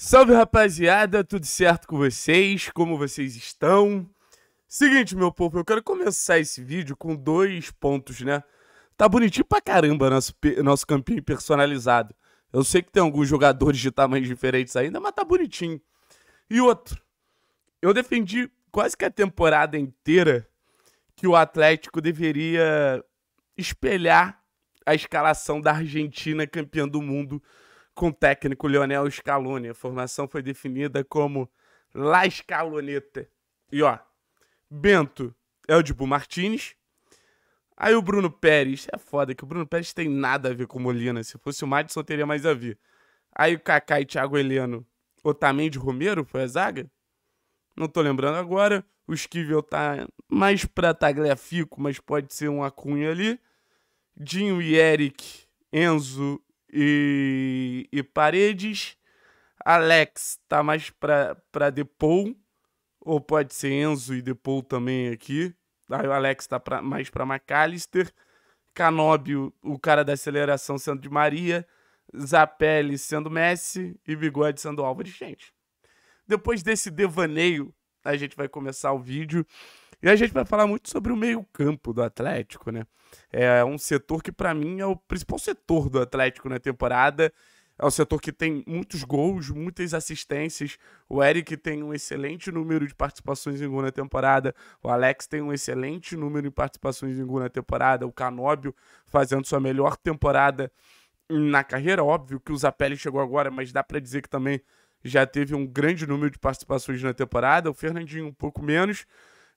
Salve rapaziada, tudo certo com vocês? Como vocês estão? Seguinte, meu povo, eu quero começar esse vídeo com dois pontos, né? Tá bonitinho pra caramba nosso, nosso campinho personalizado. Eu sei que tem alguns jogadores de tamanhos diferentes ainda, mas tá bonitinho. E outro, eu defendi quase que a temporada inteira que o Atlético deveria espelhar a escalação da Argentina campeã do mundo com o técnico Lionel Scaloni. A formação foi definida como La Scaloneta. E ó, Bento é o Dibu Martins. Aí o Bruno Pérez, é foda que o Bruno Pérez tem nada a ver com o Molina. Se fosse o Madison, teria mais a ver. Aí o Kaká e Thiago Heleno, Otamendi Romero foi a zaga? Não tô lembrando agora. O Esquivel tá mais pra Tagliafico, mas pode ser um Acunha ali. Dinho e Eric, Enzo e, e Paredes. Alex tá mais pra, pra Depou, ou pode ser Enzo e Depou também aqui. Aí o Alex tá pra, mais pra McAllister. Canóbio, o cara da aceleração sendo de Maria. Zapelli sendo Messi e Bigode sendo Álvares. Gente, depois desse devaneio, a gente vai começar o vídeo. E a gente vai falar muito sobre o meio-campo do Atlético, né? É um setor que, para mim, é o principal setor do Atlético na temporada. É um setor que tem muitos gols, muitas assistências. O Eric tem um excelente número de participações em gol na temporada. O Alex tem um excelente número de participações em gol na temporada. O Canóbio fazendo sua melhor temporada na carreira. Óbvio que o Zapelli chegou agora, mas dá para dizer que também já teve um grande número de participações na temporada. O Fernandinho um pouco menos.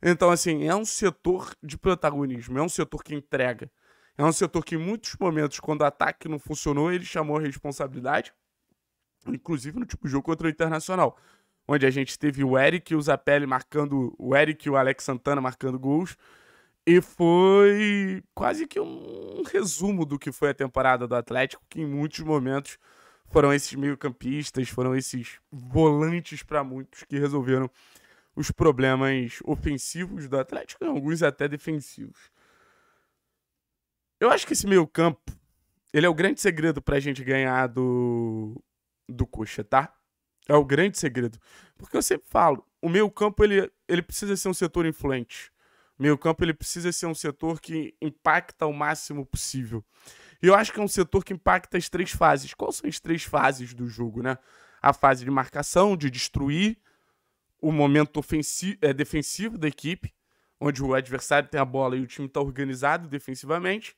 Então, assim, é um setor de protagonismo, é um setor que entrega. É um setor que, em muitos momentos, quando o ataque não funcionou, ele chamou a responsabilidade, inclusive no tipo de jogo contra o Internacional, onde a gente teve o Eric e o Zapelli marcando, o Eric e o Alex Santana marcando gols, e foi quase que um resumo do que foi a temporada do Atlético, que em muitos momentos foram esses meio-campistas, foram esses volantes para muitos que resolveram os problemas ofensivos do Atlético, alguns até defensivos. Eu acho que esse meio campo, ele é o grande segredo pra gente ganhar do, do Coxa, tá? É o grande segredo. Porque eu sempre falo, o meio campo, ele, ele precisa ser um setor influente. O meio campo, ele precisa ser um setor que impacta o máximo possível. E eu acho que é um setor que impacta as três fases. Quais são as três fases do jogo, né? A fase de marcação, de destruir, o momento ofensivo, é, defensivo da equipe, onde o adversário tem a bola e o time está organizado defensivamente.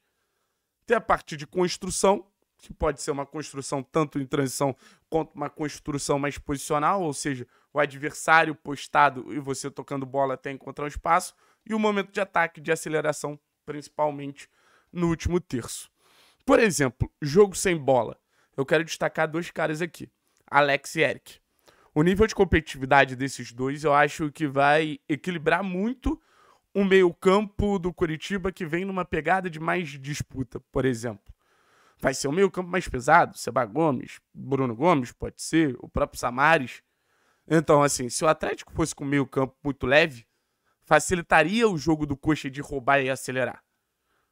Tem a parte de construção, que pode ser uma construção tanto em transição quanto uma construção mais posicional, ou seja, o adversário postado e você tocando bola até encontrar um espaço, e o momento de ataque, de aceleração, principalmente no último terço. Por exemplo, jogo sem bola. Eu quero destacar dois caras aqui, Alex e Eric. O nível de competitividade desses dois eu acho que vai equilibrar muito o meio-campo do Curitiba que vem numa pegada de mais disputa, por exemplo. Vai ser um meio-campo mais pesado, Seba Gomes, Bruno Gomes, pode ser, o próprio Samares. Então, assim, se o Atlético fosse com meio-campo muito leve, facilitaria o jogo do Coxa de roubar e acelerar.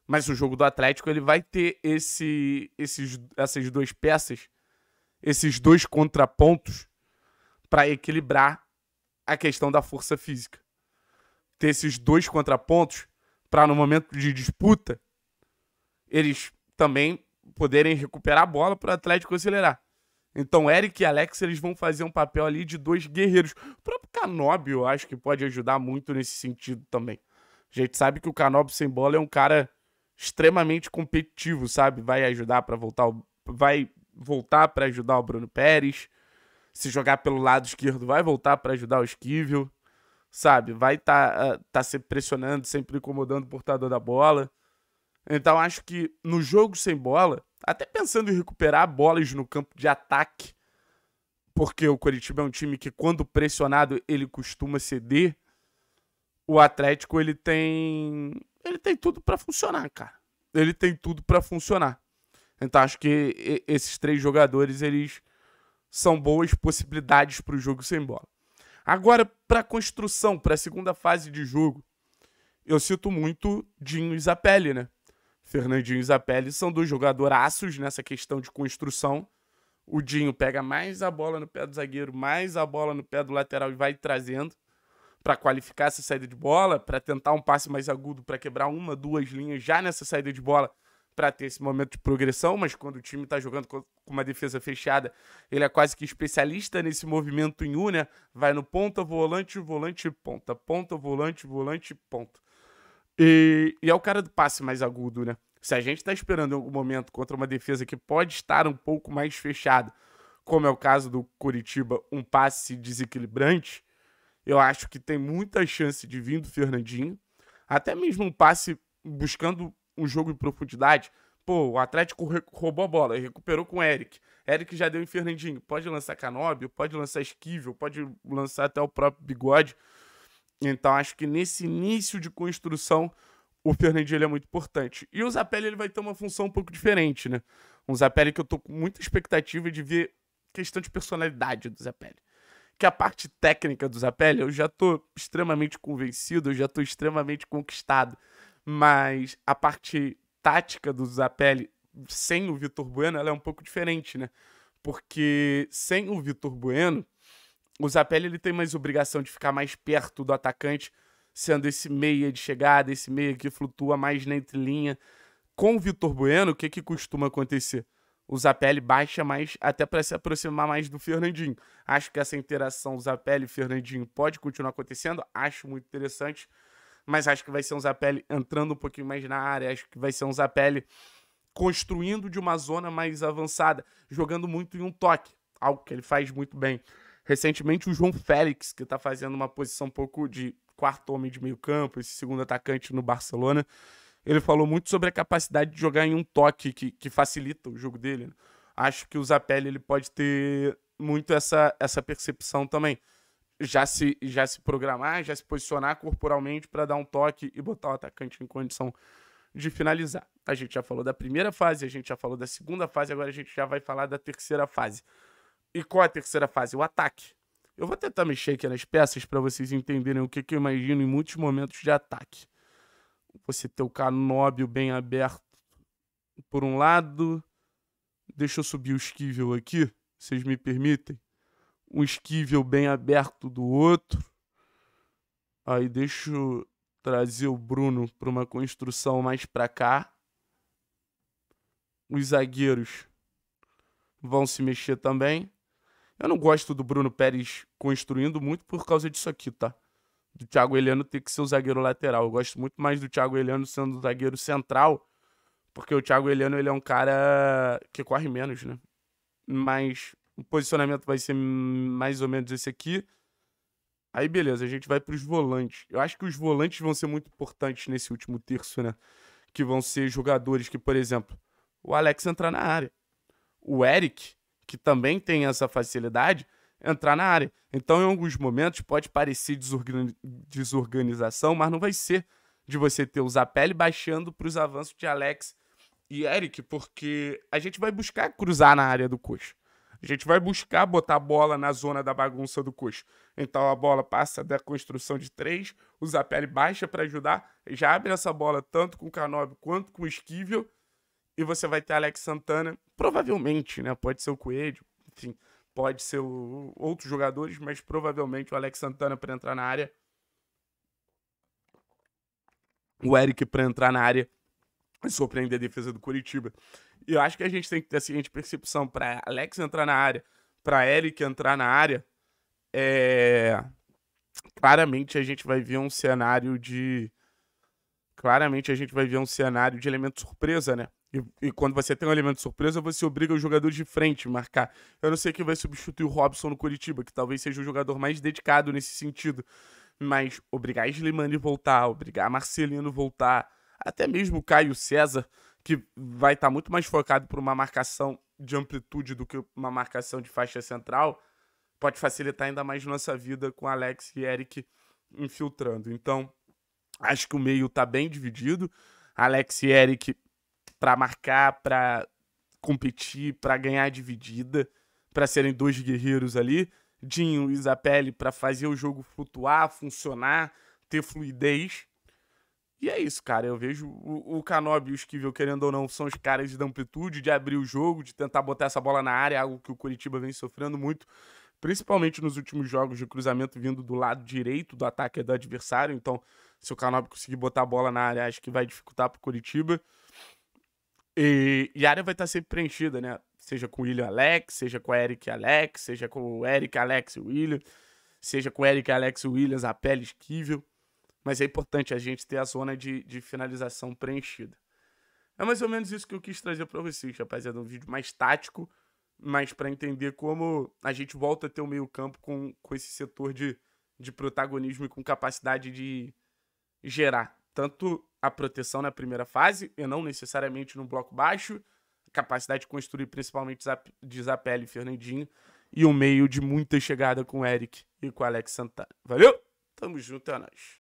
Mas o jogo do Atlético ele vai ter esse, esses, essas duas peças, esses dois contrapontos para equilibrar a questão da força física. Ter esses dois contrapontos para no momento de disputa eles também poderem recuperar a bola para o Atlético acelerar. Então, Eric e Alex, eles vão fazer um papel ali de dois guerreiros. O próprio Canob, eu acho que pode ajudar muito nesse sentido também. A gente sabe que o Canob sem bola é um cara extremamente competitivo, sabe? Vai ajudar para voltar, o... vai voltar para ajudar o Bruno Pérez se jogar pelo lado esquerdo, vai voltar para ajudar o esquivel, sabe? Vai estar tá, ah, tá sempre pressionando, sempre incomodando o portador da bola. Então acho que no jogo sem bola, até pensando em recuperar bolas no campo de ataque, porque o Coritiba é um time que quando pressionado ele costuma ceder, o Atlético ele tem ele tem tudo para funcionar, cara. Ele tem tudo para funcionar. Então acho que esses três jogadores eles são boas possibilidades para o jogo sem bola. Agora, para construção, para a segunda fase de jogo, eu cito muito Dinho e Zapelli, né? Fernandinho e Zapelli são dois jogadoraços nessa questão de construção. O Dinho pega mais a bola no pé do zagueiro, mais a bola no pé do lateral e vai trazendo para qualificar essa saída de bola, para tentar um passe mais agudo, para quebrar uma, duas linhas já nessa saída de bola para ter esse momento de progressão, mas quando o time está jogando com uma defesa fechada, ele é quase que especialista nesse movimento em U, né? Vai no ponta, volante, volante, ponta, ponta, volante, volante, ponto E, e é o cara do passe mais agudo, né? Se a gente está esperando em algum momento contra uma defesa que pode estar um pouco mais fechada, como é o caso do Curitiba, um passe desequilibrante, eu acho que tem muita chance de vir do Fernandinho. Até mesmo um passe buscando um jogo em profundidade. Pô, o Atlético roubou a bola, recuperou com o Eric. Eric já deu em Fernandinho. Pode lançar Canóbio, pode lançar Esquivel, pode lançar até o próprio Bigode. Então acho que nesse início de construção o Fernandinho ele é muito importante. E o Zapelli ele vai ter uma função um pouco diferente, né? Um Zapelli que eu tô com muita expectativa de ver questão de personalidade do Zapelli. Que a parte técnica do Zapelli eu já tô extremamente convencido, eu já tô extremamente conquistado mas a parte tática do Zapelli sem o Vitor Bueno ela é um pouco diferente, né? Porque sem o Vitor Bueno, o Zapelli ele tem mais obrigação de ficar mais perto do atacante, sendo esse meia de chegada, esse meia que flutua mais na entrelinha. Com o Vitor Bueno, o que, que costuma acontecer? O Zapelli baixa mais, até para se aproximar mais do Fernandinho. Acho que essa interação Zapelli-Fernandinho pode continuar acontecendo, acho muito interessante mas acho que vai ser um Zapelli entrando um pouquinho mais na área, acho que vai ser um Zapelli construindo de uma zona mais avançada, jogando muito em um toque, algo que ele faz muito bem. Recentemente, o João Félix, que está fazendo uma posição um pouco de quarto homem de meio campo, esse segundo atacante no Barcelona, ele falou muito sobre a capacidade de jogar em um toque que, que facilita o jogo dele. Né? Acho que o Zapelli ele pode ter muito essa, essa percepção também já se, já se programar, já se posicionar corporalmente para dar um toque e botar o atacante tá, em condição de finalizar. A gente já falou da primeira fase, a gente já falou da segunda fase, agora a gente já vai falar da terceira fase. E qual é a terceira fase? O ataque. Eu vou tentar mexer aqui nas peças para vocês entenderem o que, que, eu imagino em muitos momentos de ataque. Você ter o Canóbio bem aberto por um lado. Deixa eu subir o esquivel aqui, vocês me permitem? um esquivel bem aberto do outro. Aí deixa eu trazer o Bruno para uma construção mais para cá. Os zagueiros vão se mexer também. Eu não gosto do Bruno Pérez construindo muito por causa disso aqui, tá? Do Thiago Heleno ter que ser o zagueiro lateral. Eu gosto muito mais do Thiago Heleno sendo o zagueiro central, porque o Thiago Heleno ele é um cara que corre menos, né? Mas o posicionamento vai ser mais ou menos esse aqui. Aí, beleza, a gente vai para os volantes. Eu acho que os volantes vão ser muito importantes nesse último terço, né? Que vão ser jogadores que, por exemplo, o Alex entrar na área. O Eric, que também tem essa facilidade, entrar na área. Então, em alguns momentos, pode parecer desorgan... desorganização, mas não vai ser de você ter o Zapelli baixando para os avanços de Alex e Eric, porque a gente vai buscar cruzar na área do coxo. A gente vai buscar botar a bola na zona da bagunça do coxo. Então a bola passa da construção de três, o Zapelli baixa para ajudar, já abre essa bola tanto com o Canobi quanto com o Esquivel, e você vai ter Alex Santana, provavelmente, né? Pode ser o Coelho, enfim, pode ser o, outros jogadores, mas provavelmente o Alex Santana para entrar na área. O Eric para entrar na área e surpreender a defesa do Curitiba. E eu acho que a gente tem que ter a seguinte percepção para Alex entrar na área, para Eric entrar na área, é... claramente a gente vai ver um cenário de claramente a gente vai ver um cenário de elemento surpresa, né? E, e, quando você tem um elemento surpresa, você obriga os jogadores de frente a marcar. Eu não sei quem vai substituir o Robson no Curitiba, que talvez seja o jogador mais dedicado nesse sentido. Mas obrigar Slimani voltar, obrigar Marcelino voltar, até mesmo o Caio César que vai estar tá muito mais focado por uma marcação de amplitude do que uma marcação de faixa central, pode facilitar ainda mais nossa vida com Alex e Eric infiltrando. Então, acho que o meio está bem dividido. Alex e Eric para marcar, para competir, para ganhar dividida, para serem dois guerreiros ali. Dinho e Isapelli para fazer o jogo flutuar, funcionar, ter fluidez. E é isso, cara. Eu vejo o, o Canobi e o Esquivel, querendo ou não, são os caras de amplitude, de abrir o jogo, de tentar botar essa bola na área, algo que o Curitiba vem sofrendo muito, principalmente nos últimos jogos de cruzamento vindo do lado direito do ataque do adversário. Então, se o Canobi conseguir botar a bola na área, acho que vai dificultar pro Curitiba. E, e a área vai estar tá sempre preenchida, né? Seja com o William Alex, seja com o Eric Alex, seja com o Eric Alex e William, seja com o Eric Alex e Williams, a pele esquivel. Mas é importante a gente ter a zona de, de finalização preenchida. É mais ou menos isso que eu quis trazer para vocês, rapaziada. É um vídeo mais tático, mas para entender como a gente volta a ter o um meio-campo com, com esse setor de, de protagonismo e com capacidade de gerar tanto a proteção na primeira fase, e não necessariamente no bloco baixo, capacidade de construir principalmente de Zapelli e Fernandinho, e um meio de muita chegada com o Eric e com o Alex Santana. Valeu? Tamo junto, é nóis.